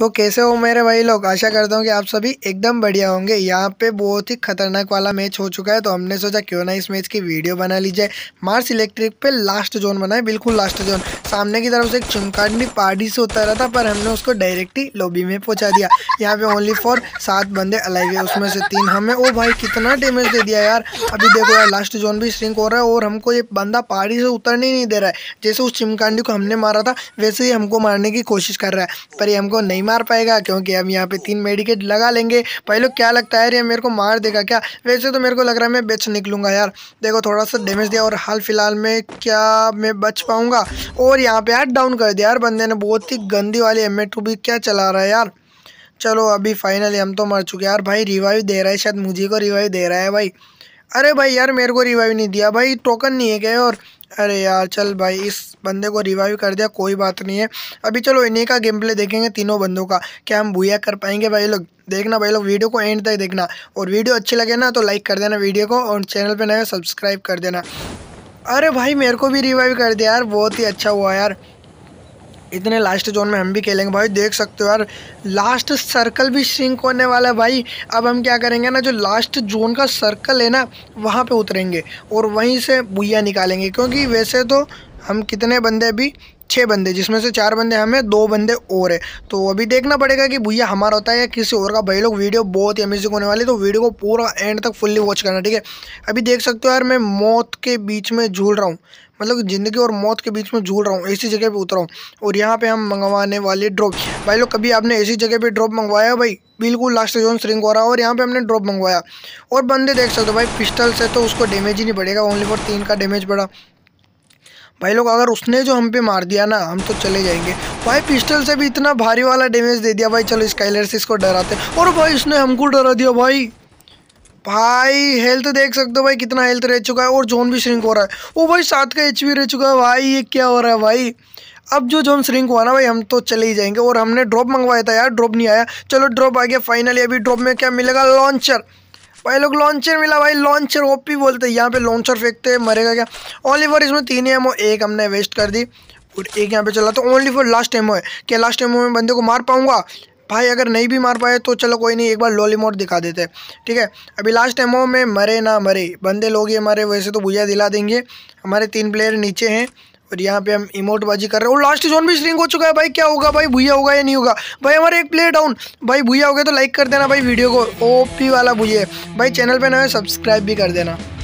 तो कैसे हो मेरे भाई लोग आशा करता हूँ कि आप सभी एकदम बढ़िया होंगे यहाँ पे बहुत ही खतरनाक वाला मैच हो चुका है तो हमने सोचा क्यों ना इस मैच की वीडियो बना लीजिए मार्स इलेक्ट्रिक पे लास्ट जोन बनाए बिल्कुल लास्ट जोन सामने की तरफ से एक चुनकान भी पहाड़ी से उतर रहा था पर हमने उसको डायरेक्ट ही लॉबी में पहुंचा दिया यहाँ पे ओनली फॉर सात बंदे अलाइव है उसमें से तीन हमें ओ भाई कितना डैमेज दे दिया यार अभी देखो यार लास्ट जोन भी श्रिंक हो रहा है और हमको ये बंदा पहाड़ी से उतरने ही नहीं दे रहा है जैसे उस चिमकांडी को हमने मारा था वैसे ही हमको मारने की कोशिश कर रहा है पर ये हमको नहीं मार पाएगा क्योंकि हम यहाँ पे तीन मेडिकेट लगा लेंगे पहले क्या लगता है ये मेरे को मार देगा क्या वैसे तो मेरे को लग रहा है मैं बेच निकलूँगा यार देखो थोड़ा सा डैमेज दिया और हाल फिलहाल में क्या मैं बच पाऊँगा और और यहाँ पे यार डाउन कर दिया यार बंदे ने बहुत ही गंदी वाली एम ए टू भी क्या चला रहा है यार चलो अभी फाइनली हम तो मर चुके यार भाई रिवाइव दे रहा है शायद मुझे को रिवाइव दे रहा है भाई अरे भाई यार मेरे को रिवाइव नहीं दिया भाई टोकन नहीं है क्या और अरे यार चल भाई इस बंदे को रिवाइव कर दिया कोई बात नहीं है अभी चलो इन्हीं का गेम प्ले देखेंगे तीनों बंदों का क्या हम भूया कर पाएंगे भाई लोग देखना भाई लोग वीडियो को एंड तक देखना और वीडियो अच्छी लगे ना तो लाइक कर देना वीडियो को और चैनल पर नए सब्सक्राइब कर देना अरे भाई मेरे को भी रिवाइव कर दिया यार बहुत ही अच्छा हुआ यार इतने लास्ट जोन में हम भी खेलेंगे भाई देख सकते हो यार लास्ट सर्कल भी श्रिंक होने वाला है भाई अब हम क्या करेंगे ना जो लास्ट जोन का सर्कल है ना वहाँ पे उतरेंगे और वहीं से बुइया निकालेंगे क्योंकि वैसे तो हम कितने बंदे भी छः बंदे जिसमें से चार बंदे हमें दो बंदे और है तो अभी देखना पड़ेगा कि भैया हमारा होता है या किसी और का भाई लोग वीडियो बहुत ही अमेजिंग होने वाली तो वीडियो को पूरा एंड तक फुल्ली वॉच करना ठीक है अभी देख सकते हो यार मैं मौत के बीच में झूल रहा हूँ मतलब ज़िंदगी और मौत के बीच में झूल रहा हूँ ऐसी जगह पर उतरा हूँ और यहाँ पर हम मंगवाने वाले ड्रॉप भाई लोग कभी आपने ऐसी जगह पर ड्रॉप मंगवाया भाई बिल्कुल लास्ट जोन स्ट्रिंग हो रहा और यहाँ पे हमने ड्रॉप मंगवाया और बंदे देख सकते हो भाई पिस्टल से तो उसको डैमेज ही नहीं पड़ेगा ओनली फॉर तीन का डैमेज पड़ा भाई लोग अगर उसने जो हम पे मार दिया ना हम तो चले जाएंगे भाई पिस्टल से भी इतना भारी वाला डैमेज दे दिया भाई चलो स्काइलर से इसको डराते और भाई इसने हमको डरा दिया भाई भाई हेल्थ देख सकते हो भाई कितना हेल्थ रह चुका है और जोन भी श्रिंक हो रहा है वो भाई सात का एच रह चुका है भाई ये क्या हो रहा है भाई अब जो जोन श्रिंक हुआ ना भाई हम तो चले ही जाएंगे और हमने ड्रॉप मंगवाया था यार ड्रॉप नहीं आया चलो ड्रॉप आ गया फाइनली अभी ड्रॉप में क्या मिलेगा लॉन्चर भाई लोग लॉन्चर मिला भाई लॉन्चर ओपी बोलते हैं यहाँ पे लॉन्चर फेंकते हैं मरेगा क्या ओनली फॉर इसमें तीन ही एमओ एक हमने वेस्ट कर दी और एक यहाँ पे चला तो ओनली फॉर लास्ट एमओ है क्या लास्ट एम में बंदे को मार पाऊंगा भाई अगर नहीं भी मार पाए तो चलो कोई नहीं एक बार लॉली मोड दिखा देते हैं ठीक है अभी लास्ट एमओ में मरे ना मरे बंदे लोग ही हमारे वैसे तो भुजा दिला देंगे हमारे तीन प्लेयर नीचे हैं और यहाँ पे हम इमोट बाजी कर रहे हैं और लास्ट जोन भी श्रिंक हो चुका है भाई क्या होगा भाई भूया होगा या नहीं होगा भाई हमारे एक प्ले डाउन भाई भूया हो गया तो लाइक कर देना भाई वीडियो को ओपी वाला भूया भाई चैनल पे नए सब्सक्राइब भी कर देना